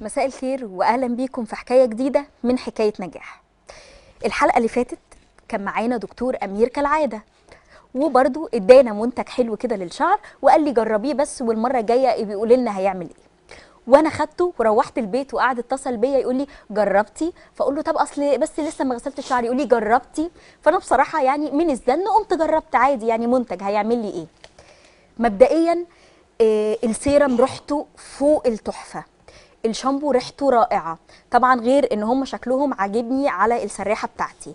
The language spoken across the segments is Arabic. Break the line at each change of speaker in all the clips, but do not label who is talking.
مساء الخير واهلا بيكم في حكايه جديده من حكايه نجاح الحلقه اللي فاتت كان معانا دكتور امير كالعاده وبرده ادانا منتج حلو كده للشعر وقال لي جربيه بس والمره الجايه بيقول لنا هيعمل ايه وانا خدته وروحت البيت وقعد اتصل بيا يقول لي جربتي فاقول له طب اصل بس لسه ما غسلتش شعري يقول لي جربتي فانا بصراحه يعني من الزن قمت جربت عادي يعني منتج هيعمل لي ايه مبدئيا إيه السيرم رحته فوق التحفه الشامبو ريحته رائعه طبعا غير ان هم شكلهم عاجبني على السراحه بتاعتي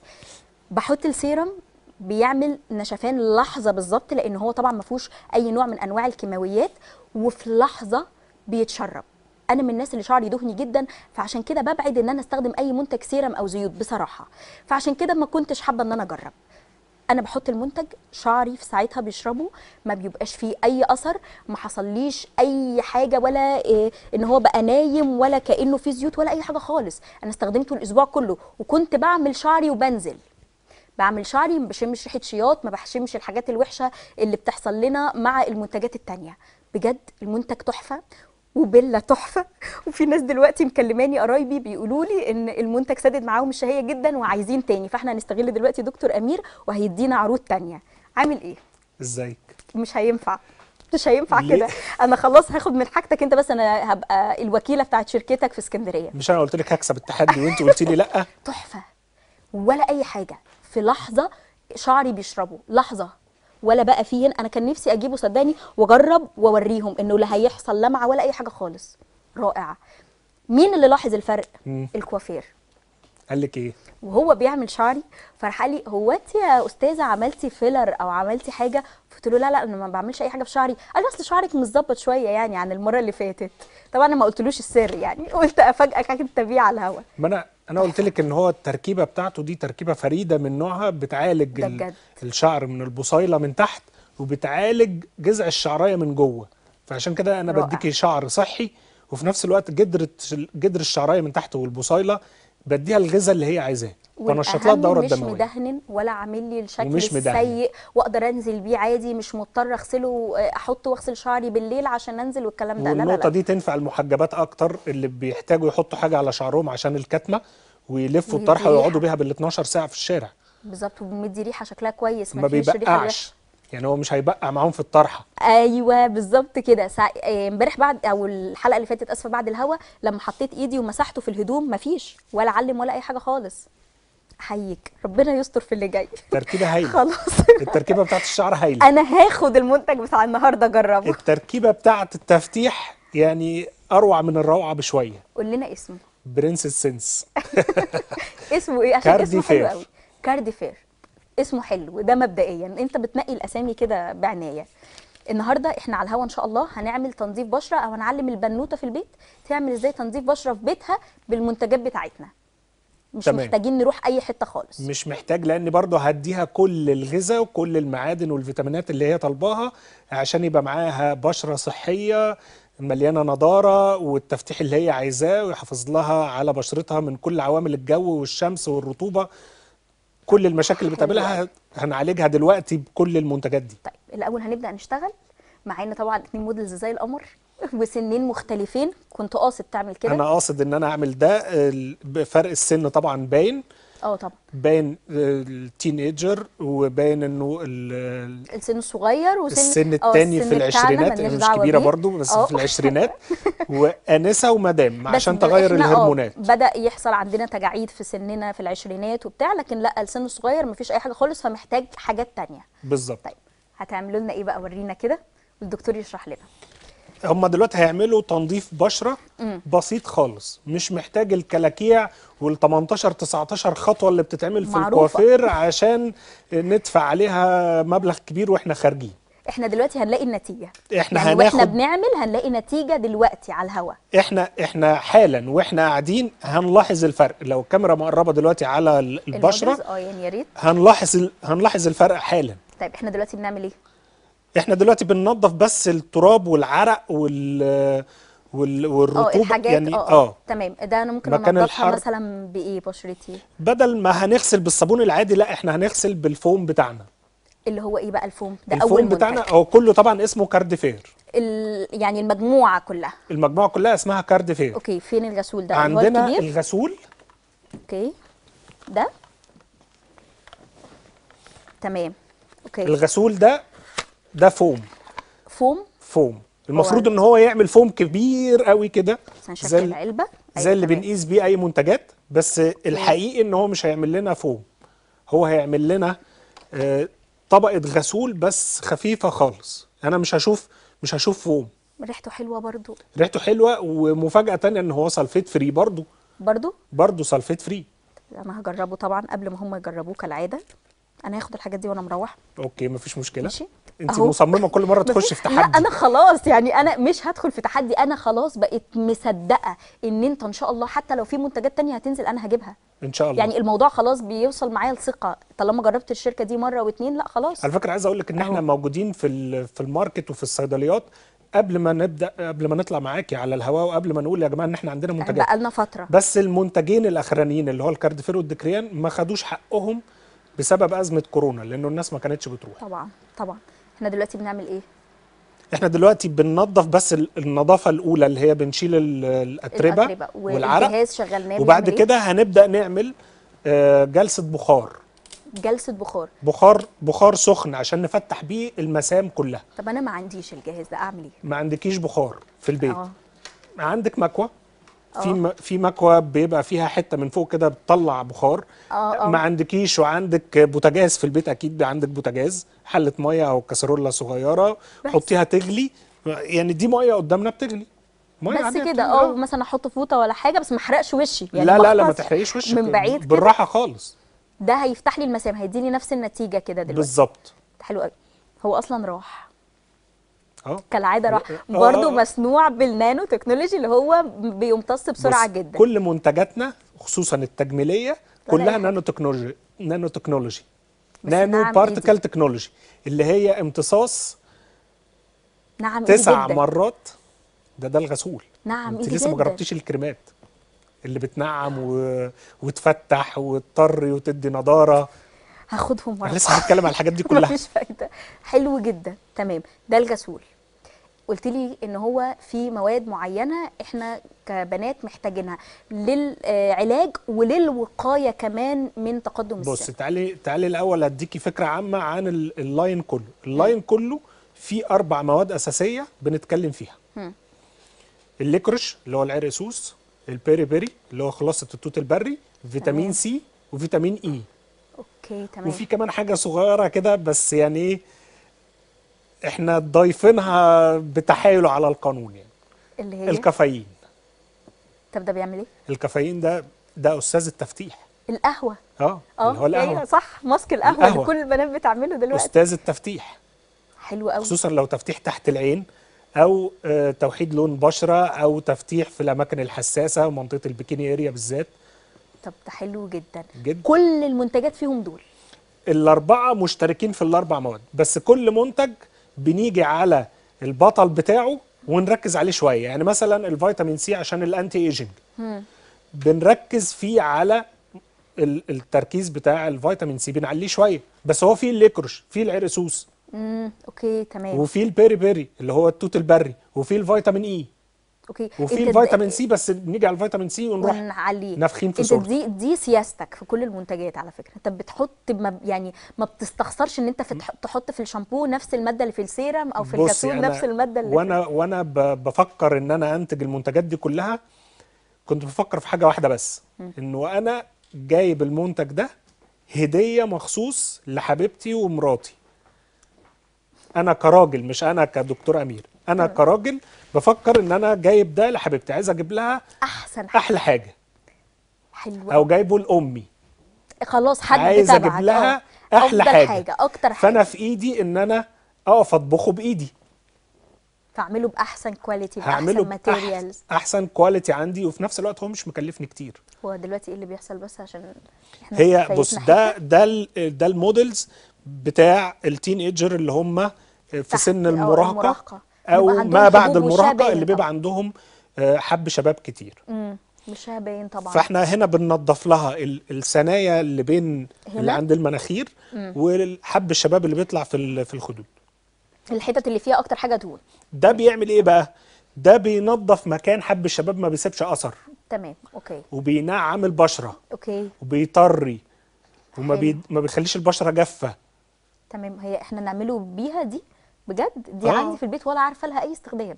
بحط السيرم بيعمل نشفان لحظه بالظبط لان هو طبعا ما فيهوش اي نوع من انواع الكيماويات وفي لحظه بيتشرب انا من الناس اللي شعري دهني جدا فعشان كده ببعد ان انا استخدم اي منتج سيرم او زيوت بصراحه فعشان كده ما كنتش حابه ان انا اجرب انا بحط المنتج شعري في ساعتها بيشربه ما بيبقاش فيه اي اثر ما حصليش اي حاجه ولا إيه ان هو بقى نايم ولا كانه فيه زيوت ولا اي حاجه خالص انا استخدمته الاسبوع كله وكنت بعمل شعري وبنزل بعمل شعري ما بشمش ريحه شياط ما بشمش الحاجات الوحشه اللي بتحصل لنا مع المنتجات التانيه بجد المنتج تحفه وبيلا تحفه وفي ناس دلوقتي مكلماني قرايبي بيقولوا لي ان المنتج سدد معاهم الشهيه جدا وعايزين تاني فاحنا هنستغل دلوقتي دكتور امير وهيدينا عروض تانيه عامل ايه ازيك مش هينفع مش هينفع كده انا خلاص هاخد من حاجتك انت بس انا هبقى الوكيله بتاعت شركتك في اسكندريه
مش انا قلت لك هكسب التحدي وانت قلت لي لا تحفه
ولا اي حاجه في لحظه شعري بيشربه لحظه ولا بقى فيهن انا كان نفسي اجيبه صدقني واجرب واوريهم انه لا هيحصل لمعه ولا اي حاجه خالص رائعه مين اللي لاحظ الفرق مم. الكوافير قال لك ايه وهو بيعمل شعري فراح لي هو انت يا استاذه عملتي فيلر او عملتي حاجه قلت له لا لا انا ما بعملش اي حاجه في شعري قال لي اصل شعرك متظبط شويه يعني عن المره اللي فاتت طبعا انا ما قلتلوش السر يعني قلت افاجئك انت بيه على الهوا
ما انا انا قلت لك ان هو التركيبه بتاعته دي تركيبه فريده من نوعها بتعالج الشعر من البصيله من تحت وبتعالج جذع الشعريه من جوه فعشان كده انا بديكي شعر صحي وفي نفس الوقت جدر جدر الشعريه من تحت والبصيله بديها الغذاء اللي هي عايزاه فنشط لها الدوره الدمويه مش
مدهن ولا عامل لي الشكل السيء واقدر انزل بيه عادي مش مضطر اغسله احطه واغسل شعري بالليل عشان انزل والكلام ده لا النقطه دي
تنفع المحجبات اكتر اللي بيحتاجوا يحطوا حاجه على شعرهم عشان الكتمه ويلفوا الطرحه ويقعدوا بيها بال 12 ساعه في الشارع
بالظبط ومدي ريحه شكلها كويس ما, ما بيبقعش
يعني هو مش هيبقع معاهم في الطرحه
ايوه بالظبط كده آه، امبارح بعد او الحلقه اللي فاتت اسفه بعد الهوا لما حطيت ايدي ومسحته في الهدوم مفيش ولا علم ولا اي حاجه خالص احييك ربنا يستر في اللي جاي تركيبه هايله خلاص
التركيبه بتاعت الشعر هايله انا
هاخد المنتج بتاع النهارده اجربه
التركيبه بتاعت التفتيح يعني اروع من الروعه بشويه
قول لنا اسمه
برنس سينس
اسمه ايه عشان اسمه حلو قوي كاردي فير اسمه حلو ده مبدئيا انت بتنقي الاسامي كده بعنايه النهارده احنا على الهوا ان شاء الله هنعمل تنظيف بشره او هنعلم البنوته في البيت تعمل ازاي تنظيف بشره في بيتها بالمنتجات بتاعتنا مش تمام. محتاجين نروح اي حته خالص
مش محتاج لان برضه هديها كل الغذاء وكل المعادن والفيتامينات اللي هي طالباها عشان يبقى معاها بشره صحيه مليانه نضاره والتفتيح اللي هي عايزاه ويحافظ لها على بشرتها من كل عوامل الجو والشمس والرطوبه كل المشاكل اللي بتقابلها هنعالجها دلوقتي بكل المنتجات دي طيب
الاول هنبدا نشتغل معانا طبعا اتنين موديلز زي القمر وسنين مختلفين كنت قاصد تعمل كده انا
قاصد ان انا اعمل ده فرق السن طبعا باين اه طبعا باين التين ايجر وباين انه السن
الصغير وسن السن آه، الثاني في العشرينات مش كبيره برضو بس أوه. في آه. العشرينات
وانسه ومدام عشان تغير آه، الهرمونات
بدا يحصل عندنا تجاعيد في سننا في العشرينات وبتاع لكن لا السن الصغير مفيش اي حاجه خالص فمحتاج حاجات تانية بالظبط طيب هتعملوا لنا ايه بقى ورينا كده والدكتور يشرح لنا
هم دلوقتي هيعملوا تنظيف بشره بسيط خالص مش محتاج الكلاكيع وال 18 19 خطوه اللي بتتعمل في الكوافير عشان ندفع عليها مبلغ كبير واحنا خارجين
احنا دلوقتي هنلاقي النتيجه احنا يعني هناخد واحنا بنعمل هنلاقي نتيجه دلوقتي على الهوا
احنا احنا حالا واحنا قاعدين هنلاحظ الفرق لو الكاميرا مقربه دلوقتي على البشره اه يعني يا ريت هنلاحظ ال... هنلاحظ الفرق حالا
طيب احنا دلوقتي بنعمل ايه
احنا دلوقتي بننظف بس التراب والعرق وال وال... آه، والرطوبه يعني آه،, اه, آه.
تمام ده انا ممكن انضفها مثلا بايه بشرتي
بدل ما هنغسل بالصابون العادي لا احنا هنغسل بالفوم بتاعنا
اللي هو ايه بقى الفوم ده الفوم اول بتاعنا
هو كله طبعا اسمه كارديفير
ال... يعني المجموعه كلها
المجموعه كلها اسمها كارديفير
اوكي فين الغسول ده عندنا الغسول اوكي ده تمام اوكي
الغسول ده ده فوم فوم فوم المفروض ان هو يعمل فوم كبير قوي كده زي العلبه زي أيوة، اللي بنقيس بيه اي منتجات بس الحقيقي ان هو مش هيعمل لنا فوم هو هيعمل لنا آه، طبقه غسول بس خفيفه خالص انا مش هشوف مش هشوف فوم
ريحته حلوه برضو
ريحته حلوه ومفاجاه تانية ان هو سلفيت فري برضو برضو برضو سلفيت فري
انا هجربه طبعا قبل ما هم يجربوه كالعاده انا هاخد الحاجات دي وانا مروح
اوكي مفيش مشكله ماشي انت مصممه كل مره تخش في تحدي لا انا
خلاص يعني انا مش هدخل في تحدي انا خلاص بقيت مصدقه ان انت ان شاء الله حتى لو في منتجات تانية هتنزل انا هجيبها
ان شاء الله يعني الموضوع
خلاص بيوصل معايا لثقه طالما جربت الشركه دي مره واتنين لا خلاص على
فكره عايز اقول لك ان احنا موجودين في في الماركت وفي الصيدليات قبل ما نبدا قبل ما نطلع معاكي على الهواء وقبل ما نقول يا جماعه ان احنا عندنا منتجات
بقالنا فتره
بس المنتجين الاخرانيين اللي هو الكاردفير والدكريان ما خدوش حقهم بسبب ازمه كورونا لانه الناس ما كانتش بتروح
طبعا طبعا احنا دلوقتي بنعمل ايه
احنا دلوقتي بننظف بس النظافه الاولى اللي هي بنشيل الاتربه, الأتربة والعرق
وبعد ايه؟ كده هنبدا
نعمل آه، جلسه بخار
جلسه بخار
بخار بخار سخن عشان نفتح بيه المسام كلها
طب انا ما عنديش الجهاز ده اعمل ايه
ما عندكيش بخار في البيت أوه. عندك مكوه في آه. في مكوى بيبقى فيها حته من فوق كده بتطلع بخار أوه. آه. ما عندكيش وعندك بوتاجاز في البيت اكيد عندك بوتاجاز حله ميه او كسروله صغيره حطيها تغلي يعني دي ميه قدامنا بتغلي ميه بس كده آه،, اه
مثلا احط فوطه ولا حاجه بس ما احرقش وشي يعني لا لا لا ما تحرقيش وشك من بعيد بالراحه كده. خالص ده هيفتح لي المسام هيديني نفس النتيجه كده دلوقتي
بالظبط
حلو قوي هو اصلا راح اه. كالعاده راح اه. برضه اه. مصنوع بالنانو تكنولوجي اللي هو بيمتص بسرعه جدا كل
منتجاتنا خصوصا التجميليه كلها نانو تكنولوجي نانو تكنولوجي نانو بارتيكل نعم، تكنولوجي اللي هي امتصاص
نعم تسع جداً.
مرات ده ده الغسول
نعم انت لسه ما جربتيش
الكريمات اللي بتنعم و... وتفتح وتطري وتدي نضاره
هاخدهم مره لسه هتكلم
على الحاجات دي كلها مفيش
فايده حلو جدا تمام ده الغسول قلت لي ان هو في مواد معينه احنا كبنات محتاجينها للعلاج آه، وللوقايه كمان من تقدم السن بص
تعالي تعالي الاول اديكي فكره عامه عن اللاين كله اللاين كله في اربع مواد اساسيه بنتكلم فيها الليكرش اللي هو العرقسوس البيري بيري اللي هو خلاصه التوت البري فيتامين سي وفيتامين اي
اوكي تمام وفي
كمان حاجه صغيره كده بس يعني ايه احنا ضايفينها بتحايله على القانون يعني اللي هي الكافيين طب ده بيعمل ايه الكافيين ده ده استاذ التفتيح القهوه اه اه هو القهوة. ايوه
صح ماسك القهوه, القهوة. اللي كل البنات بتعمله دلوقتي استاذ
التفتيح
حلو قوي خصوصا
لو تفتيح تحت العين او آه، توحيد لون بشره او تفتيح في الاماكن الحساسه ومنطقه البيكيني اريا بالذات
طب ده حلو جدا. جدا كل المنتجات
فيهم دول الاربعه مشتركين في الاربع مواد بس كل منتج بنيجي على البطل بتاعه ونركز عليه شويه يعني مثلا الفيتامين سي عشان الانتي ايجنج بنركز فيه على التركيز بتاع الفيتامين سي بنعليه شويه بس هو فيه الليكروش فيه العرقسوس
امم اوكي تمام وفيه
البيري بيري اللي هو التوت البري وفيه الفيتامين اي e.
اوكي وفي فيتامين سي
بس نيجي على الفيتامين سي ونروح
ونعليه نافخين في صورة. دي دي سياستك في كل المنتجات على فكره انت بتحط ما يعني ما بتستخسرش ان انت تحط في الشامبو نفس الماده اللي في السيرم او في الكاتون نفس الماده اللي وانا
وانا بفكر ان انا انتج المنتجات دي كلها كنت بفكر في حاجه واحده بس انه انا جايب المنتج ده هديه مخصوص لحبيبتي ومراتي انا كراجل مش انا كدكتور امير انا كراجل بفكر ان انا جايب ده لحبيبتي عايز اجيب لها احسن حاجة. احلى حاجه حلوة او جايبه لامي
خلاص حد عايز اجيب لها آه، احلى حاجة. حاجه اكتر حاجه
فانا في ايدي ان انا اقف اطبخه بايدي
فاعمله باحسن كواليتي باحسن ماتيريالز
احسن كواليتي عندي وفي نفس الوقت هو مش مكلفني كتير
هو دلوقتي ايه اللي بيحصل بس عشان احنا هي بص ده
ده ده المودلز بتاع التين ايجر اللي هم في سن آه، المراهقه
او ما بعد المراهقه اللي
بيبقى عندهم آه، حب شباب كتير
مم. وشها باين طبعا فاحنا هنا
بننظف لها السنايا اللي بين هنا؟ اللي عند المناخير والحب الشباب اللي بيطلع في في الخدود
الحتت اللي فيها اكتر حاجه دهون
ده بيعمل ايه بقى ده بينظف مكان حب الشباب ما بيسيبش اثر
تمام اوكي
وبينعم البشره اوكي وبيطري وما بي... ما بيخليش البشره جافه
تمام هي احنا نعمله بيها دي بجد دي آه. عندي في البيت ولا عارفه لها اي استخدام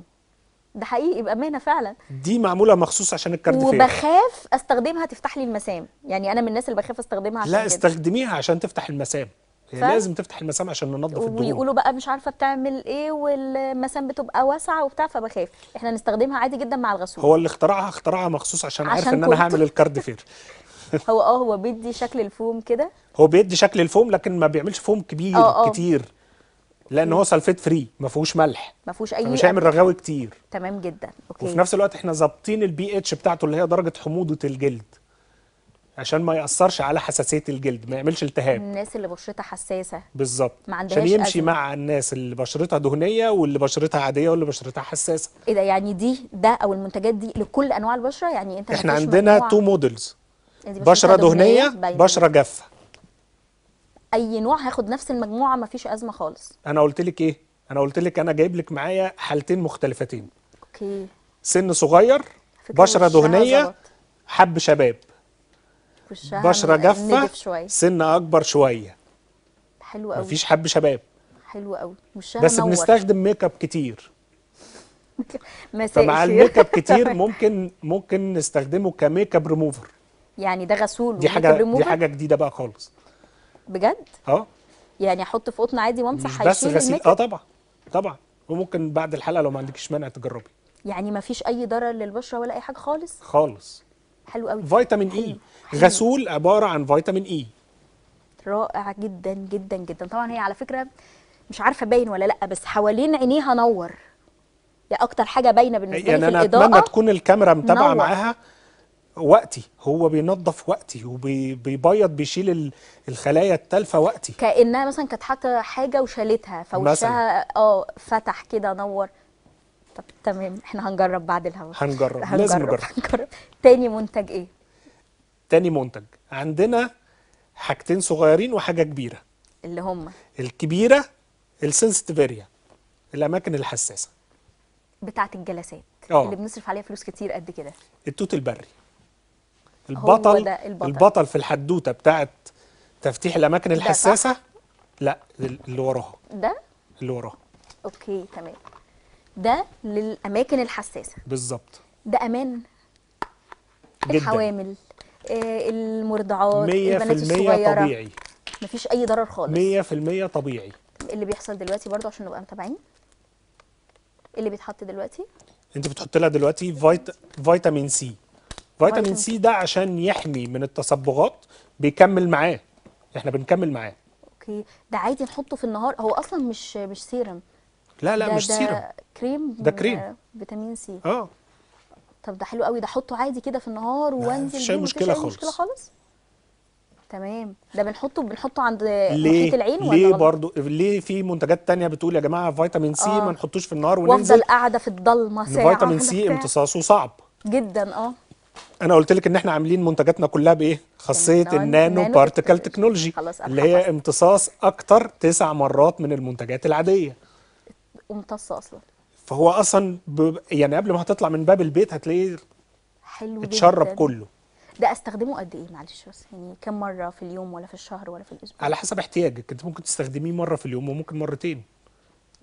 ده حقيقي بامانه فعلا
دي معموله مخصوص عشان الكارد فير وبخاف
استخدمها تفتح لي المسام يعني انا من الناس اللي بخاف استخدمها عشان لا كده.
استخدميها عشان تفتح المسام ف... لازم تفتح المسام عشان ننظف الدهون ويقولوا
بقى مش عارفه بتعمل ايه والمسام بتبقى واسعه وبتاع فبخاف احنا نستخدمها عادي جدا مع الغسول هو
اللي اخترعها اخترعها مخصوص عشان, عشان عارف ان انا هعمل الكارد فير
هو اه هو بيدي شكل الفوم كده
هو بيدي شكل الفوم لكن ما بيعملش فوم كبير أوه. آه. كتير لان هو سلفيت فري ما فيهوش ملح
ما فيهوش اي مش هيعمل
رغاوي كتير
تمام جدا اوكي وفي نفس
الوقت احنا ظابطين البي اتش بتاعته اللي هي درجه حموضه الجلد عشان ما ياثرش على حساسيه الجلد ما يعملش التهاب
الناس اللي بشرتها حساسه
بالظبط عشان يمشي أزل. مع الناس اللي بشرتها دهنيه واللي بشرتها عاديه واللي بشرتها حساسه
ايه ده يعني دي ده او المنتجات دي لكل انواع البشره يعني انت احنا عندنا تو مودلز يعني بشره دهنيه, دهنية بشره جافه اي نوع هاخد نفس المجموعه مفيش ازمه خالص
انا قلت لك ايه انا قلت لك انا جايب لك معايا حالتين مختلفتين اوكي سن صغير بشره دهنيه حب شباب
بشره جافه
سن اكبر شويه
حلو قوي مفيش حب شباب حلو قوي وشها بس نور. بنستخدم
ميك اب كتير
فمع الميك اب كتير
ممكن ممكن نستخدمه كميك اب ريموفر
يعني ده غسول دي حاجه دي حاجه
جديده بقى خالص بجد اه
يعني احط في قطن عادي وامسح مش بس غسيل اه طبعا
طبعا وممكن بعد الحلقه لو ما عندكيش مانع تجربي
يعني ما فيش اي ضرر للبشره ولا اي حاجه خالص
خالص حلو قوي فيتامين اي غسول عباره عن فيتامين اي
رائع جدا جدا جدا طبعا هي على فكره مش عارفه باين ولا لا بس حوالين عينيها نور دي اكتر حاجه باينه بالنسبه يعني لي في الاضاءه يعني انا اتمنى
تكون الكاميرا متابعه معاها وقتي هو بينظف وقتي وبيبيض بيشيل الخلايا التالفه وقتي
كانها مثلا كانت حاطه حاجه وشالتها فوشها اه فتح كده نور طب تمام احنا هنجرب بعد الهوا هنجرب. هنجرب لازم نجرب هنجرب تاني منتج ايه
تاني منتج عندنا حاجتين صغيرين وحاجه كبيره اللي هم الكبيره السنسيتيف الاماكن الحساسه
بتاعه الجلسات أوه. اللي بنصرف عليها فلوس كتير قد كده
التوت البري البطل, البطل البطل في الحدوته بتاعه تفتيح الاماكن الحساسه لا اللي وراها ده اللي وراها
اوكي تمام ده للاماكن الحساسه بالظبط ده امان جداً. الحوامل آه، المرضعات البنات الصغيره 100% طبيعي مفيش اي ضرر خالص 100% طبيعي اللي بيحصل دلوقتي برضو عشان نبقى متابعين اللي بيتحط دلوقتي
انت بتحط لها دلوقتي فيتامين سي فيتامين سي ده عشان يحمي من التصبغات بيكمل معاه احنا بنكمل معاه
اوكي ده عادي نحطه في النهار هو اصلا مش مش سيرم
لا لا مش مش ده سيرم
كريم ده كريم فيتامين سي اه طب ده حلو قوي ده احطه عادي كده في النهار وانزل مش مشكله خالص مشكله خالص تمام ده بنحطه بنحطه عند محيط العين ولا ليه
برضو ليه في منتجات تانية بتقول يا جماعه فيتامين سي آه. ما نحطوش في النهار وننزل وافضل
قاعده في الضلمه ساعه فيتامين سي امتصاصه صعب جدا اه
انا قلت لك ان احنا عاملين منتجاتنا كلها بايه خاصيه النانو بارتيكل تكنولوجي اللي هي امتصاص اكتر تسع مرات من المنتجات العاديه
امتص اصلا
فهو اصلا ب... يعني قبل ما هتطلع من باب البيت هتلاقيه
حلو اتشرب جداً. كله ده استخدمه قد ايه معلش بس يعني كم مره في اليوم ولا في الشهر ولا في الاسبوع
على حسب احتياجك انت ممكن تستخدميه مره في اليوم وممكن مرتين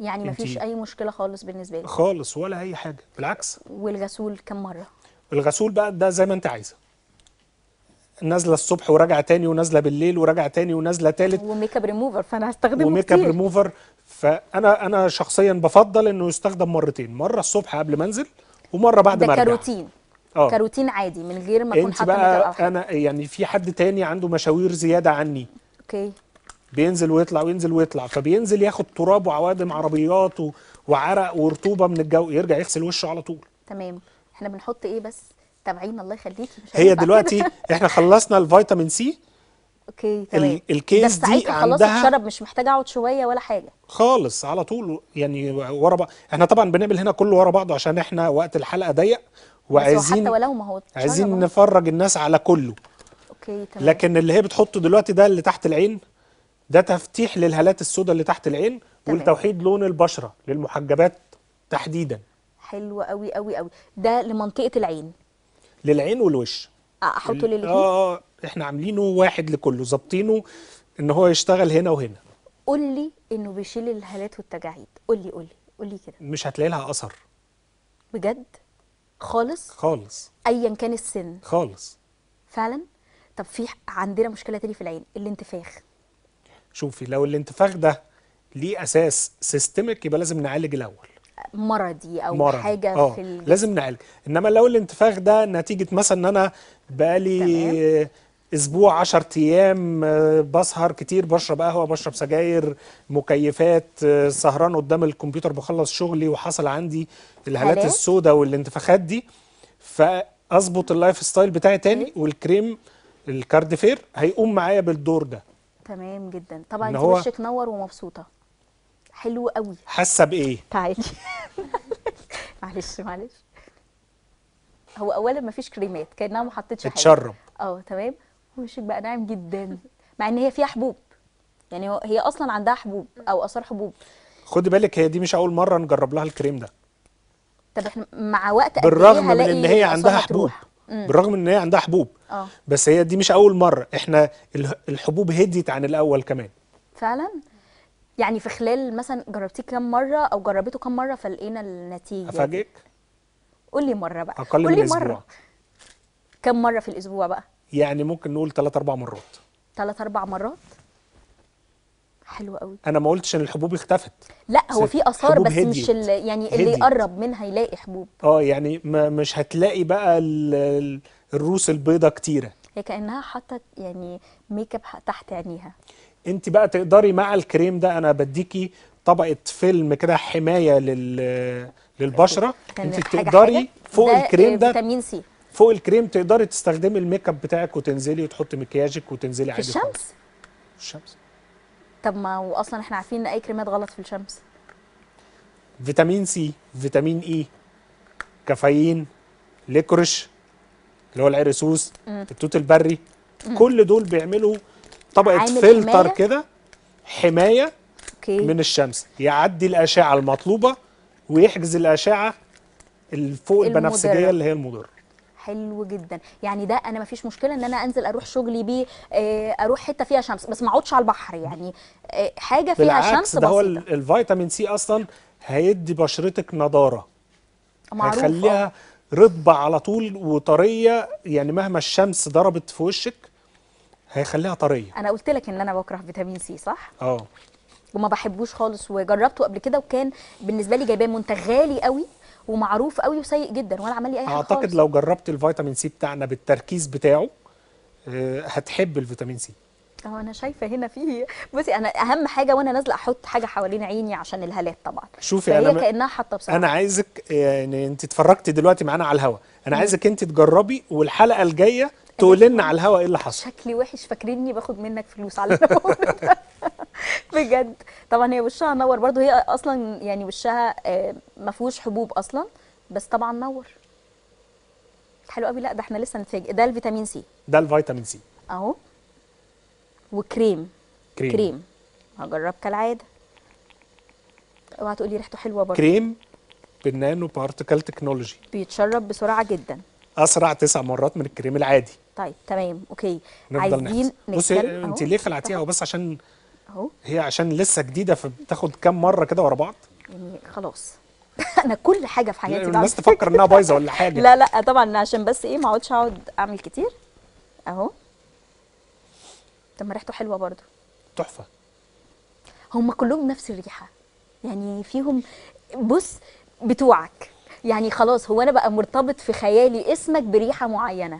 يعني مفيش اي مشكله خالص بالنسبه لي
خالص ولا اي حاجه بالعكس
والغسول كم مره
الغسول بقى ده زي ما انت عايزه نازله الصبح وراجعه تاني ونازله بالليل وراجعه تاني ونازله تالت وميك اب ريموفر فانا هستخدمه كتير وميك اب ريموفر فانا انا شخصيا بفضل انه يستخدم مرتين مره الصبح قبل ما انزل ومره بعد ما ارجع ده كروتين
اه كروتين عادي من غير ما اكون حاطه بقى
انا يعني في حد تاني عنده مشاوير زياده عني اوكي بينزل ويطلع وينزل ويطلع فبينزل ياخد تراب وعوادم عربيات وعرق ورطوبه من الجو يرجع يغسل وشه على طول
تمام احنا بنحط ايه بس تابعين الله يخليكي مش هي دلوقتي
احنا خلصنا الفيتامين سي
اوكي تمام الكيس دي خلاص عندها اتشرب مش محتاج اقعد شويه ولا حاجه
خالص على طول يعني ورا بعض احنا طبعا بنعمل هنا كله ورا بعضه عشان احنا وقت الحلقه ضيق وعايزين حتى ولو
ما هو عايزين
نفرج الناس على كله
اوكي تمام لكن
اللي هي بتحطه دلوقتي ده اللي تحت العين ده تفتيح للهالات السوداء اللي تحت العين تمام. ولتوحيد لون البشره للمحجبات تحديدا
حلو قوي قوي قوي ده لمنطقه العين
للعين والوش
آه، احطه للاثنين اه
اه احنا عاملينه واحد لكله ظابطينه ان هو يشتغل هنا وهنا
قول لي انه بيشيل الهالات والتجاعيد قول لي قول لي قول لي كده
مش هتلاقي لها اثر
بجد خالص خالص ايا كان السن خالص فعلا طب في عندنا مشكله تاني في العين الانتفاخ
شوفي لو الانتفاخ ده ليه اساس سيستميك يبقى لازم نعالج الاول
مرضي او مرض. حاجه أوه. في الجسم. لازم
نعالج انما لو الانتفاخ ده نتيجه مثلا ان انا بقالي اسبوع 10 ايام آه، بسهر كتير بشرب قهوه بشرب سجاير مكيفات آه، سهران قدام الكمبيوتر بخلص شغلي وحصل عندي الهالات السوداء والانتفاخات دي فاظبط اللايف ستايل بتاعي تاني والكريم الكارديفير هيقوم معايا بالدور ده
تمام جدا طبعا انت وشك نور ومبسوطه حلو قوي حاسه بايه تعالي معلش معلش هو اولا مفيش كريمات كانها ما حطيتش حاجه اتشرب اه تمام وشك بقى ناعم جدا مع ان هي فيها حبوب يعني هي اصلا عندها حبوب او اثار حبوب
خدي بالك هي دي مش اول مره نجرب لها الكريم ده
طب احنا مع وقت قد إيه بالرغم من ان هي عندها حبوب بالرغم
ان هي عندها حبوب أوه. بس هي دي مش اول مره احنا الحبوب هديت عن الاول كمان
فعلا يعني في خلال مثلا جربتيه كام مره او جربته كام مره فلقينا النتيجه افاجئك قول لي مره بقى اقل قول لي من أسبوع. مره كام مره في الاسبوع بقى
يعني ممكن نقول 3 4 مرات
3 4 مرات حلو قوي
انا ما قلتش ان الحبوب اختفت لا هو في اثار بس هديت. مش ال يعني هديت. اللي يقرب
منها يلاقي حبوب
اه يعني ما مش هتلاقي بقى الروس البيضه كتيره
هي كانها حاطه يعني ميك اب تحت عينيها
انت بقى تقدري مع الكريم ده انا بديكي طبقه فيلم كده حمايه لل للبشره انت تقدري فوق ده الكريم ده فيتامين سي فوق الكريم تقدري تستخدمي الميك اب بتاعك وتنزلي وتحطي مكياجك وتنزلي عادي في الشمس في الشمس
طب ما هو اصلا احنا عارفين ان اي كريمات غلط في الشمس
فيتامين سي فيتامين اي e، كافيين ليكورش اللي هو العرسوس التوت البري كل دول بيعملوا طبقه فلتر كده حمايه أوكي. من الشمس يعدي الاشعه المطلوبه ويحجز الاشعه اللي فوق البنفسجيه اللي هي المضره
حلو جدا يعني ده انا ما فيش مشكله ان انا انزل اروح شغلي بيه آه، اروح حته فيها شمس بس ما اقعدش على البحر يعني آه، حاجه فيها شمس بسيطه ده هو
الفيتامين سي اصلا هيدي بشرتك نضاره معروف هيخليها رطبه على طول وطريه يعني مهما الشمس ضربت في وشك هيخليها طريه
انا قلت لك ان انا بكره فيتامين سي صح اه وما بحبوش خالص وجربته قبل كده وكان بالنسبه لي جايباه منتج غالي قوي ومعروف قوي وسيء جدا ولا عمل لي اي حاجه اعتقد خالص. لو
جربت الفيتامين سي بتاعنا بالتركيز بتاعه آه، هتحب الفيتامين سي
اه انا شايفه هنا فيه بصي انا اهم حاجه وانا نازله احط حاجه حوالين عيني عشان الهالات طبعا شوفي انا كانها حاطه بصراحه انا
عايزك آه، يعني انت اتفرجتي دلوقتي معانا على الهوا انا عايزك انت تجربي والحلقه الجايه تقول لنا على الهواء ايه اللي حصل
شكلي وحش فاكريني باخد منك فلوس على بجد طبعا هي وشها نور برضو هي اصلا يعني وشها آه، ما فيهوش حبوب اصلا بس طبعا نور حلو قوي لا ده احنا لسه نتفاجئ ده الفيتامين سي
ده الفيتامين سي
اهو وكريم كريم كريم هجرب كالعاده اوعى تقولي ريحته حلوه برضه كريم
بالنانو بارتيكل تكنولوجي
بيتشرب بسرعه جدا
اسرع تسع مرات من الكريم العادي
طيب تمام اوكي عايزين بصي انت ليه
خلعتيها هو بس عشان اهو هي عشان لسه جديده فبتاخد كام مره كده ورا بعض
يعني خلاص انا كل حاجه في حياتي الناس
تفكر انها بايظه ولا حاجه لا
لا طبعا عشان بس ايه ما اقعدش اقعد اعمل كتير اهو طب ما ريحته حلوه برضو تحفه هم كلهم نفس الريحه يعني فيهم بص بتوعك يعني خلاص هو انا بقى مرتبط في خيالي اسمك بريحه معينه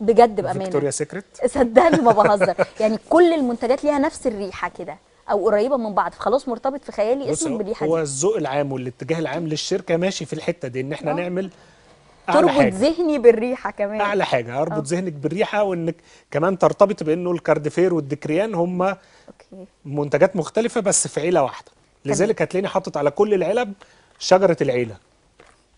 بجد بامانه فيكتوريا سيكريت صدقني ما بهزر يعني كل المنتجات ليها نفس الريحه كده او قريبه من بعض فخلاص مرتبط في خيالي اسم بالريحه هو
الذوق العام والاتجاه العام للشركه ماشي في الحته دي ان احنا أوه. نعمل
تربط ذهني بالريحه كمان اعلى حاجه
اربط آه. ذهنك بالريحه وانك كمان ترتبط بانه الكارديفير والدكريان هم منتجات مختلفه بس في عيله واحده لذلك هتلاقيني حاطط على كل العلب شجره العيله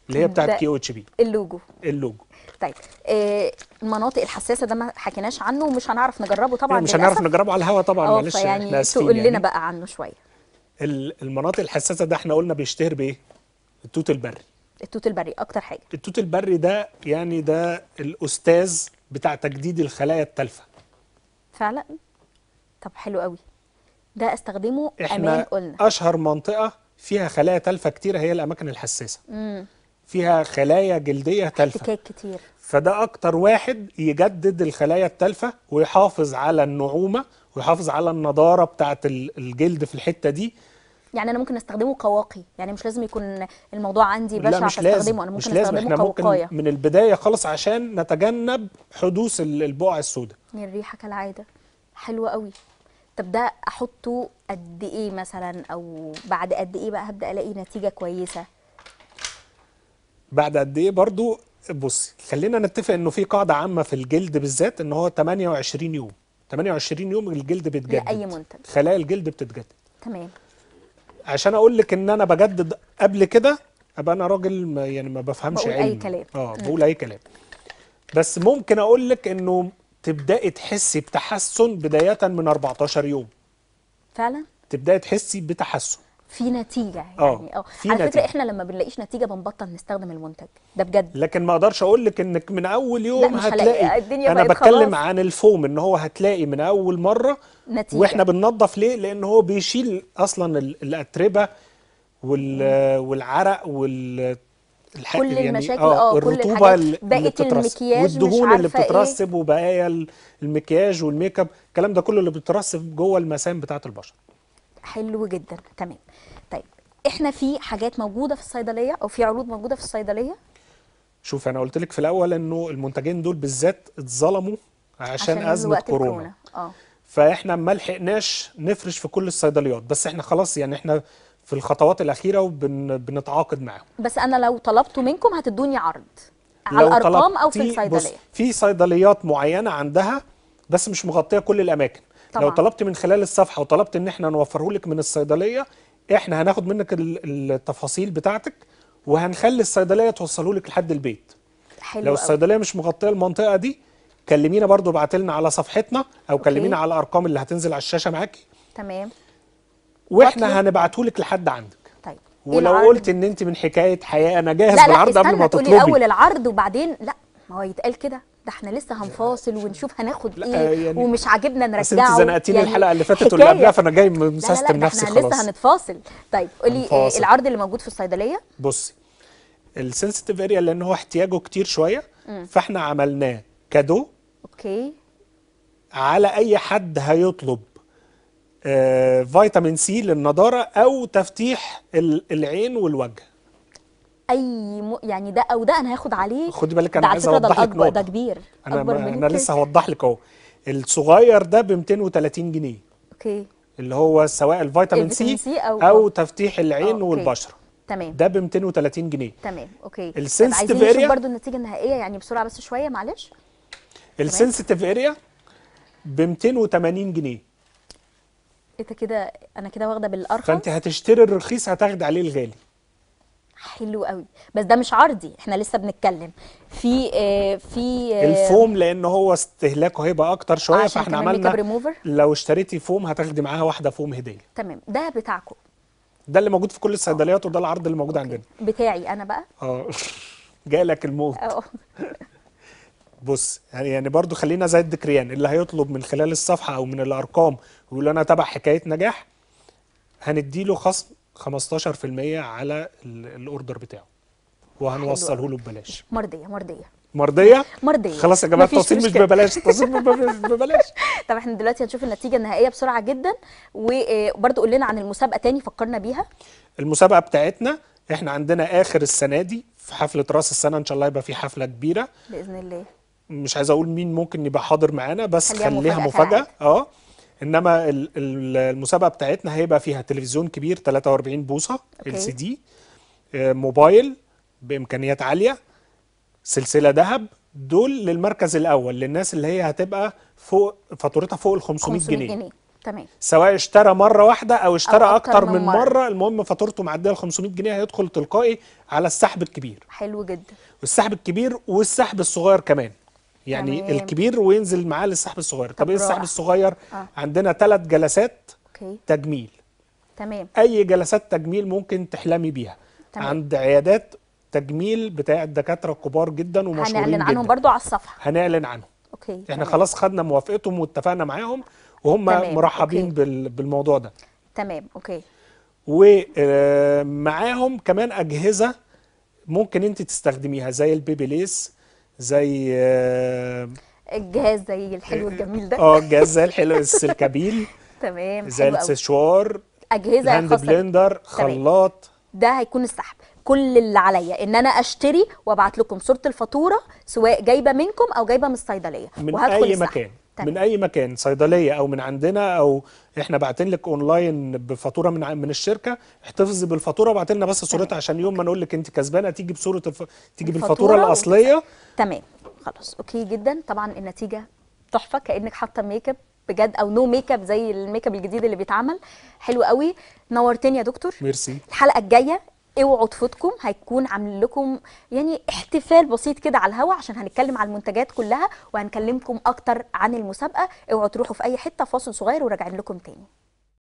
اللي هي بتاعت كيو اتش بي اللوجو اللوجو
طيب آه المناطق الحساسه ده ما حكيناش عنه ومش هنعرف نجربه طبعا مش هنعرف
نجربه على الهواء طبعا اه، معلش يعني تقول لنا يعني.
بقى عنه شويه
المناطق الحساسه ده احنا قلنا بيشتهر بايه التوت البري التوت البري اكتر حاجه التوت البري ده يعني ده الاستاذ بتاع تجديد الخلايا التالفه
فعلا طب حلو قوي ده استخدمه احنا امان قلنا
اشهر منطقه فيها خلايا تالفه كتيره هي الاماكن الحساسه امم فيها خلايا جلديه احتكاك كتير فده اكتر واحد يجدد الخلايا التلفه ويحافظ على النعومه ويحافظ على النضاره بتاعه الجلد في الحته دي
يعني انا ممكن استخدمه كواقي يعني مش لازم يكون الموضوع عندي بشع فاستخدمه انا ممكن مش لازم احنا ممكن من
البدايه خالص عشان نتجنب حدوث البقع السوداء
يعني الريحه كالعاده حلوه قوي طب ده احطه قد ايه مثلا او بعد قد ايه بقى هبدا الاقي نتيجه كويسه
بعد قد ايه برضو بص خلينا نتفق انه في قاعده عامه في الجلد بالذات ان هو 28 يوم 28 يوم الجلد بيتجدد لاي منتج خلايا الجلد بتتجدد تمام عشان اقول لك ان انا بجدد قبل كده ابقى انا راجل ما يعني ما بفهمش بقول علم. اي كلام اه بقول اي كلام بس ممكن اقول لك انه تبداي تحسي بتحسن بدايه من 14 يوم فعلا تبداي تحسي بتحسن
في نتيجه يعني
اه على فكره احنا
لما بنلاقيش نتيجه بنبطل نستخدم المنتج
ده بجد لكن ما اقدرش اقول لك انك من اول يوم هتلاقي الدنيا انا بتكلم خلاص. عن الفوم ان هو هتلاقي من اول مره نتيجة. واحنا بننظف ليه لان هو بيشيل اصلا الاتربه وال والعرق وال كل يعني المشاكل اه, آه، الرطوبه اللي بتترسب والدهون اللي إيه. بتترسب إيه؟ وبقايا المكياج والميك اب الكلام ده كله اللي بيترسب جوه المسام بتاعه البشر
حلو جدا تمام طيب احنا في حاجات موجوده في الصيدليه او في عروض موجوده في الصيدليه
شوف انا قلت لك في الاول انه المنتجين دول بالذات اتظلموا عشان, عشان ازمه كورونا, كورونا. اه فاحنا ما لحقناش نفرش في كل الصيدليات بس احنا خلاص يعني احنا في الخطوات الاخيره وبنتعاقد معاهم
بس انا لو طلبته منكم هتدوني عرض على الارقام او في الصيدليه
في صيدليات معينه عندها بس مش مغطيه كل الاماكن طبعا. لو طلبت من خلال الصفحه وطلبت ان احنا نوفره لك من الصيدليه احنا هناخد منك التفاصيل بتاعتك وهنخلي الصيدليه توصله لك لحد البيت
حلو لو الصيدليه
مش مغطيه المنطقه دي كلمينا برضو ابعتي لنا على صفحتنا او أوكي. كلمينا على الارقام اللي هتنزل على الشاشه معاكي تمام واحنا هنبعته لك لحد عندك طيب إيه ولو العرض؟ قلت ان انت من حكايه حياه انا جاهز لا لا بالعرض قبل ما تطلبي لا لا اول
العرض وبعدين لا ما هو يتقال كده ده احنا لسه هنفاصل ونشوف هناخد ايه يعني ومش عاجبنا نرجعه بس انت زنقتيني يعني الحلقه اللي فاتت واللي قبلها فانا
جاي مسيستم نفسي خلاص لسه
هنتفاصل طيب قولي إيه العرض اللي موجود في الصيدليه
بصي السنسيتيف اريا لان هو احتياجه كتير شويه فاحنا عملناه كادو اوكي على اي حد هيطلب آه فيتامين سي للنضاره او تفتيح العين والوجه
اي م... يعني ده او ده انا هاخد عليه خدي بالك انا عايز اوضح لك ده كبير انا أكبر من انا لسه
هوضح لك اهو الصغير ده ب 230 جنيه اوكي اللي هو سواء الفيتامين سي, سي أو, او تفتيح العين أو والبشره تمام ده ب 230 جنيه
تمام اوكي السنسيتيف اريا عايزين برضه النتيجه النهائيه يعني بسرعه بس شويه معلش
السنسيتيف اريا ب 280 جنيه
انت إيه كده انا كده واخده بالارخص فانت
هتشتري الرخيص هتاخدي عليه الغالي
حلو قوي بس ده مش عرضي احنا لسه بنتكلم في آه في آه الفوم
لان هو استهلاكه هيبقى اكتر شويه فاحنا عملنا لو اشتريتي فوم هتاخدي معاها واحده فوم هديه
تمام ده بتاعكم
ده اللي موجود في كل الصيدليات وده العرض اللي موجود عندنا
بتاعي انا بقى
اه جالك الموت بص يعني-, يعني برضو خلينا زي الدكريان اللي هيطلب من خلال الصفحه او من الارقام ويقول انا تبع حكايه نجاح هنديله خصم 15% على الاوردر بتاعه وهنوصله له ببلاش
مرضيه مرضيه مرضيه مرضيه خلاص يا جماعه التوصيل مش, ببلاش التوصيل مش ببلاش طب احنا دلوقتي هنشوف النتيجه النهائيه بسرعه جدا وبرده قول لنا عن المسابقه تاني فكرنا بيها
المسابقه بتاعتنا احنا عندنا اخر السنه دي في حفله راس السنه ان شاء الله يبقى في حفله كبيره باذن الله مش عايز اقول مين ممكن يبقى حاضر معانا بس خليها مفاجاه اه انما المسابقه بتاعتنا هيبقى فيها تلفزيون كبير 43 بوصه ال سي دي آه، موبايل بامكانيات عاليه سلسله ذهب دول للمركز الاول للناس اللي هي هتبقى فوق فاتورتها فوق ال 500, 500 جنيه, جنيه. تمام سواء اشترى مره واحده او اشترى أو أكتر, من, من مره, مرة المهم فاتورته معديه ال 500 جنيه هيدخل تلقائي على السحب الكبير
حلو جدا
والسحب الكبير والسحب الصغير كمان يعني, تمام. الكبير وينزل معاه للسحب الصغير طب ايه السحب الصغير آه. عندنا ثلاث جلسات أوكي. تجميل تمام اي جلسات تجميل ممكن تحلمي بيها تمام. عند عيادات تجميل بتاع الدكاتره الكبار جدا ومشهورين هنعلن عنهم
برضو على الصفحه هنعلن عنهم اوكي احنا تمام. خلاص
خدنا موافقتهم واتفقنا معاهم وهم تمام. مرحبين أوكي. بالموضوع ده
تمام اوكي
ومعاهم آه، كمان اجهزه ممكن انت تستخدميها زي البيبي ليس زي آه،
الجهاز زي الحلو آه، الجميل ده اه الجهاز زي الحلو السلكابيل تمام زي
السشوار
اجهزه هاند بلندر
خلاط
ده هيكون السحب كل اللي عليا ان انا اشتري وابعت لكم صوره الفاتوره سواء جايبه منكم او جايبه من الصيدليه من وهدخل اي السحب. مكان طيب. من اي
مكان صيدليه او من عندنا او احنا باعتين لك اونلاين بفاتوره من من الشركه احتفظي بالفاتوره وابعتي لنا بس صورتها عشان يوم ما نقول لك انت كسبانه تيجي بصوره الف... تيجي بالفاتوره الاصليه
تمام خلاص اوكي جدا طبعا النتيجه تحفه كانك حاطه ميك اب بجد او نو ميك اب زي الميك اب الجديد اللي بيتعمل حلو قوي نورتني يا دكتور ميرسي الحلقه الجايه اوعوا تفوتكم هيكون عامل لكم يعني احتفال بسيط كده على الهوا عشان هنتكلم على المنتجات كلها وهنكلمكم اكتر عن المسابقه اوعوا تروحوا في اي حته فاصل صغير وراجعين لكم تاني